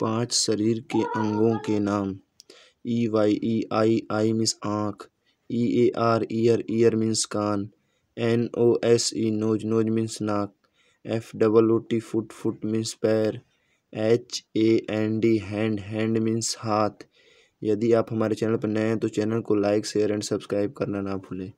पाँच शरीर के अंगों के नाम ई वाई ई आई आई मीन्स आँख E A R ear ear means कान N O S E nose nose means नाक F double O T foot foot means पैर H A N D hand hand means हाथ यदि आप हमारे channel पर नए हैं तो चैनल को लाइक शेयर एंड सब्सक्राइब करना ना भूलें